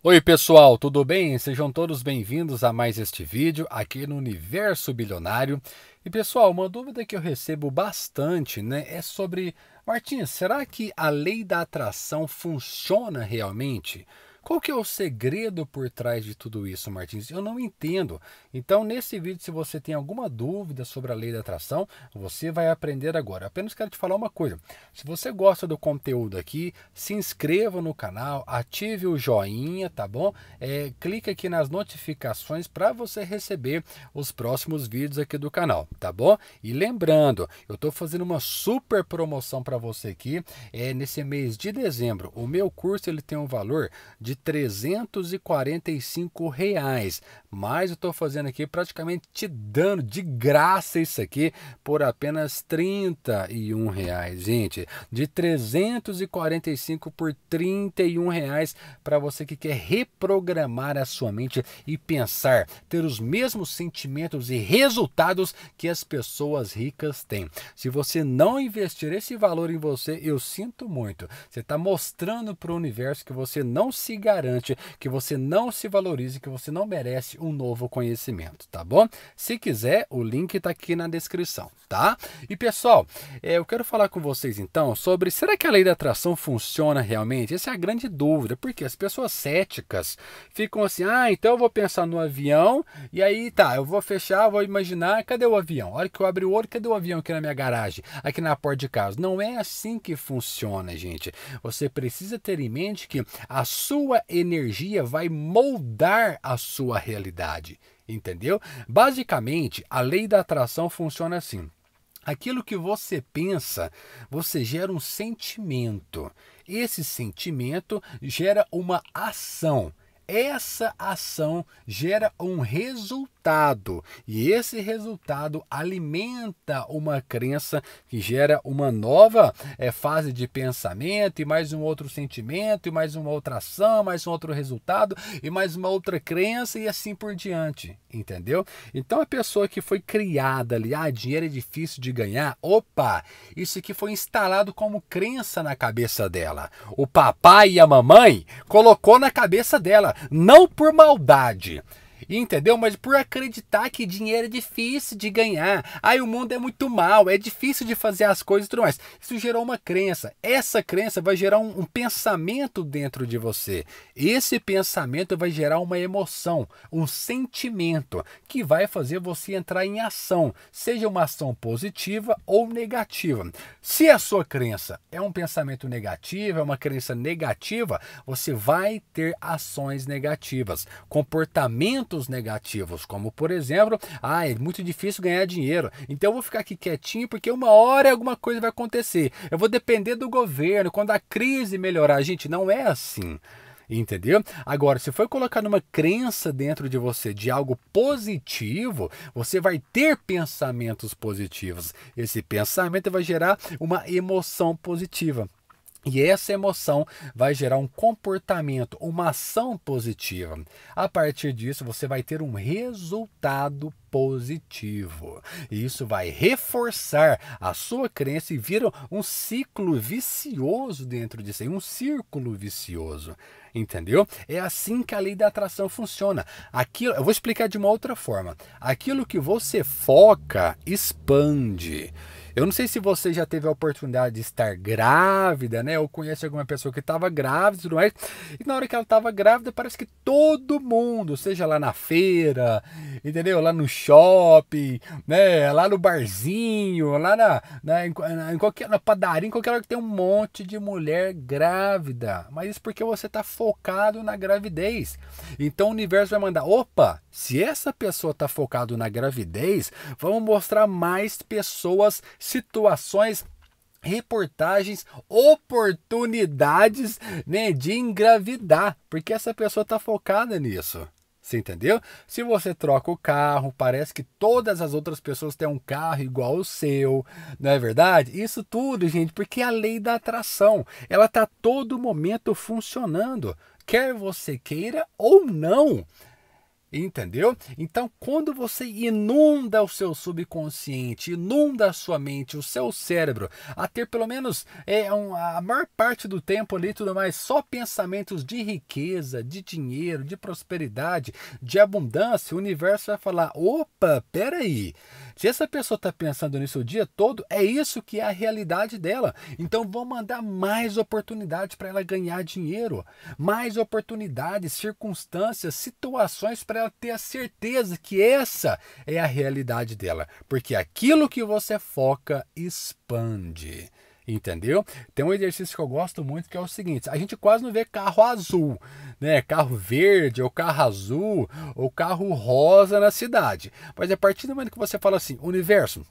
Oi pessoal, tudo bem? Sejam todos bem-vindos a mais este vídeo aqui no Universo Bilionário. E pessoal, uma dúvida que eu recebo bastante, né, é sobre Martins, será que a lei da atração funciona realmente? Qual que é o segredo por trás de tudo isso, Martins? Eu não entendo. Então, nesse vídeo, se você tem alguma dúvida sobre a lei da atração, você vai aprender agora. Apenas quero te falar uma coisa. Se você gosta do conteúdo aqui, se inscreva no canal, ative o joinha, tá bom? É, clique aqui nas notificações para você receber os próximos vídeos aqui do canal, tá bom? E lembrando, eu estou fazendo uma super promoção para você aqui. É, nesse mês de dezembro, o meu curso ele tem um valor de 345 reais. Mas eu estou fazendo aqui praticamente te dando de graça isso aqui por apenas 31 reais, gente. De 345 por 31 reais para você que quer reprogramar a sua mente e pensar, ter os mesmos sentimentos e resultados que as pessoas ricas têm. Se você não investir esse valor em você, eu sinto muito. Você está mostrando para o universo que você não se garante que você não se valorize, que você não merece um novo conhecimento, tá bom? Se quiser, o link está aqui na descrição, tá? E pessoal, é, eu quero falar com vocês então sobre será que a lei da atração funciona realmente? Essa é a grande dúvida, porque as pessoas céticas ficam assim: ah, então eu vou pensar no avião e aí tá, eu vou fechar, vou imaginar, cadê o avião? olha que eu abri o olho, cadê o avião aqui na minha garagem, aqui na porta de casa? Não é assim que funciona, gente. Você precisa ter em mente que a sua sua energia vai moldar a sua realidade, entendeu? Basicamente, a lei da atração funciona assim. Aquilo que você pensa, você gera um sentimento. Esse sentimento gera uma ação essa ação gera um resultado e esse resultado alimenta uma crença que gera uma nova é, fase de pensamento e mais um outro sentimento e mais uma outra ação, mais um outro resultado e mais uma outra crença e assim por diante entendeu? Então a pessoa que foi criada ali, ah, dinheiro é difícil de ganhar, opa, isso aqui foi instalado como crença na cabeça dela. O papai e a mamãe colocou na cabeça dela, não por maldade. Entendeu? Mas por acreditar que dinheiro é difícil de ganhar, aí o mundo é muito mal, é difícil de fazer as coisas e tudo mais. Isso gerou uma crença. Essa crença vai gerar um, um pensamento dentro de você. Esse pensamento vai gerar uma emoção, um sentimento que vai fazer você entrar em ação, seja uma ação positiva ou negativa. Se a sua crença é um pensamento negativo, é uma crença negativa, você vai ter ações negativas, comportamento negativos, como por exemplo, ah, é muito difícil ganhar dinheiro, então eu vou ficar aqui quietinho porque uma hora alguma coisa vai acontecer. Eu vou depender do governo, quando a crise melhorar. Gente, não é assim entendeu? Agora, se for colocar uma crença dentro de você de algo positivo, você vai ter pensamentos positivos. Esse pensamento vai gerar uma emoção positiva. E essa emoção vai gerar um comportamento, uma ação positiva. A partir disso, você vai ter um resultado positivo. E isso vai reforçar a sua crença e vira um ciclo vicioso dentro de si, um círculo vicioso. Entendeu? É assim que a lei da atração funciona. Aquilo, eu vou explicar de uma outra forma. Aquilo que você foca expande. Eu não sei se você já teve a oportunidade de estar grávida, né? Ou conhece alguma pessoa que estava grávida e tudo mais. E na hora que ela estava grávida, parece que todo mundo, seja lá na feira, entendeu? Lá no shopping, né? Lá no barzinho, lá na, na, em, na, em qualquer, na padaria, em qualquer lugar que tem um monte de mulher grávida. Mas isso porque você está focado na gravidez. Então o universo vai mandar: opa, se essa pessoa está focado na gravidez, vamos mostrar mais pessoas situações reportagens, oportunidades né, de engravidar, porque essa pessoa está focada nisso. Você entendeu? Se você troca o carro, parece que todas as outras pessoas têm um carro igual o seu, não é verdade? Isso tudo, gente, porque é a lei da atração, ela está todo momento funcionando, quer você queira ou não. Entendeu? Então, quando você inunda o seu subconsciente, inunda a sua mente, o seu cérebro, a ter pelo menos é, um, a maior parte do tempo ali tudo mais, só pensamentos de riqueza, de dinheiro, de prosperidade, de abundância, o universo vai falar: opa, peraí. Se essa pessoa está pensando nisso o dia todo, é isso que é a realidade dela. Então vou mandar mais oportunidades para ela ganhar dinheiro, mais oportunidades, circunstâncias, situações para para ela ter a certeza que essa é a realidade dela, porque aquilo que você foca expande. Entendeu? Tem um exercício que eu gosto muito que é o seguinte: a gente quase não vê carro azul, né? Carro verde, ou carro azul, ou carro rosa na cidade. Mas é a partir do momento que você fala assim, universo,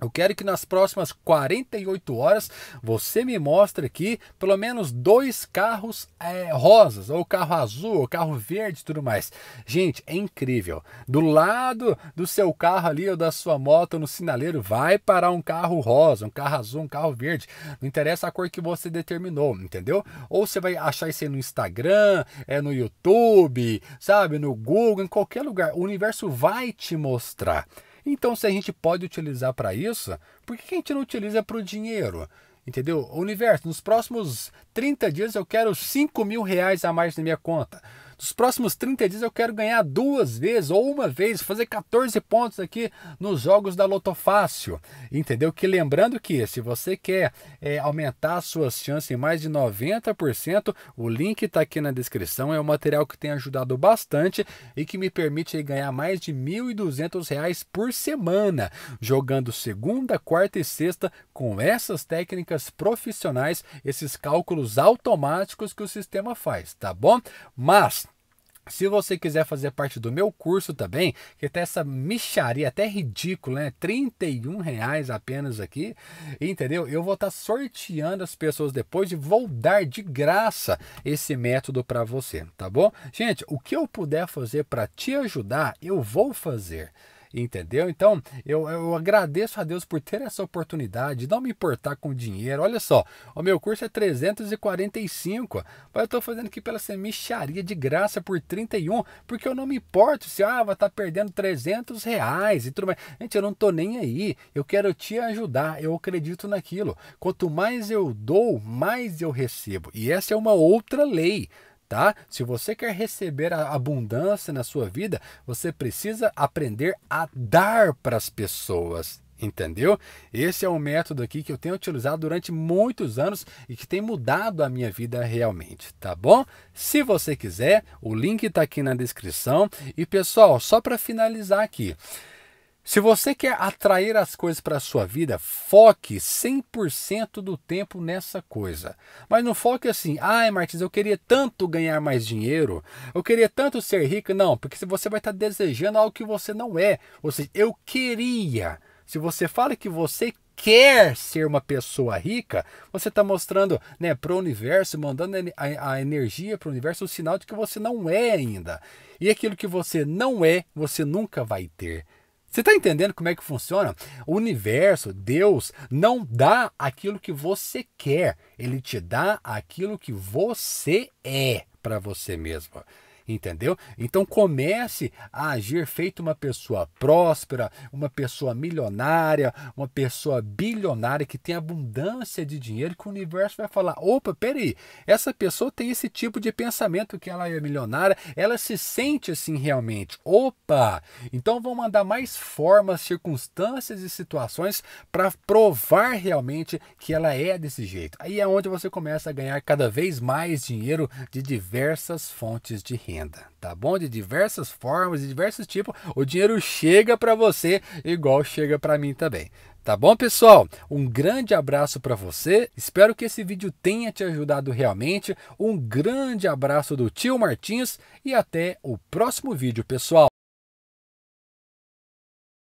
eu quero que nas próximas 48 horas você me mostre aqui pelo menos dois carros é, rosas, ou carro azul, ou carro verde e tudo mais. Gente, é incrível. Do lado do seu carro ali ou da sua moto no sinaleiro, vai parar um carro rosa, um carro azul, um carro verde. Não interessa a cor que você determinou, entendeu? Ou você vai achar isso aí no Instagram, é no YouTube, sabe, no Google, em qualquer lugar. O universo vai te mostrar. Então, se a gente pode utilizar para isso, por que a gente não utiliza para o dinheiro? Entendeu? Universo, nos próximos 30 dias eu quero 5 mil reais a mais na minha conta. Dos próximos 30 dias eu quero ganhar duas vezes ou uma vez, fazer 14 pontos aqui nos jogos da Lotofácil. Entendeu? Que lembrando que se você quer é, aumentar suas chances em mais de 90%, o link está aqui na descrição. É um material que tem ajudado bastante e que me permite ganhar mais de R$ 1.200 por semana, jogando segunda, quarta e sexta com essas técnicas profissionais, esses cálculos automáticos que o sistema faz, tá bom? Mas se você quiser fazer parte do meu curso também, que até essa micharia, até ridícula, né? 31 reais apenas aqui, entendeu? Eu vou estar tá sorteando as pessoas depois e vou dar de graça esse método para você, tá bom? Gente, o que eu puder fazer para te ajudar, eu vou fazer entendeu? Então eu, eu agradeço a Deus por ter essa oportunidade, não me importar com dinheiro. Olha só, o meu curso é 345, mas eu estou fazendo aqui pela semicharia de graça por 31, porque eu não me importo se ah, vai estar tá perdendo 300 reais e tudo mais. Gente, eu não estou nem aí, eu quero te ajudar, eu acredito naquilo. Quanto mais eu dou, mais eu recebo. E essa é uma outra lei tá? Se você quer receber a abundância na sua vida, você precisa aprender a dar para as pessoas. Entendeu? Esse é o um método aqui que eu tenho utilizado durante muitos anos e que tem mudado a minha vida realmente, tá bom? Se você quiser, o link está aqui na descrição. E pessoal, só para finalizar aqui, se você quer atrair as coisas para a sua vida, foque 100% do tempo nessa coisa. Mas não foque assim, ai Martins, eu queria tanto ganhar mais dinheiro, eu queria tanto ser rico. Não, porque você vai estar tá desejando algo que você não é. Ou seja, eu queria. Se você fala que você quer ser uma pessoa rica, você está mostrando né, para o universo, mandando a, a energia para o universo, o sinal de que você não é ainda. E aquilo que você não é, você nunca vai ter. Você está entendendo como é que funciona? O universo, Deus, não dá aquilo que você quer, ele te dá aquilo que você é para você mesmo entendeu? Então comece a agir feito uma pessoa próspera, uma pessoa milionária, uma pessoa bilionária que tem abundância de dinheiro, que o universo vai falar: opa, peraí, essa pessoa tem esse tipo de pensamento que ela é milionária, ela se sente assim realmente. Opa! Então vão mandar mais formas, circunstâncias e situações para provar realmente que ela é desse jeito. Aí é onde você começa a ganhar cada vez mais dinheiro de diversas fontes de renda tá bom? De diversas formas, de diversos tipos, o dinheiro chega para você igual chega para mim também. Tá bom, pessoal? Um grande abraço para você. Espero que esse vídeo tenha te ajudado realmente. Um grande abraço do tio Martins e até o próximo vídeo, pessoal.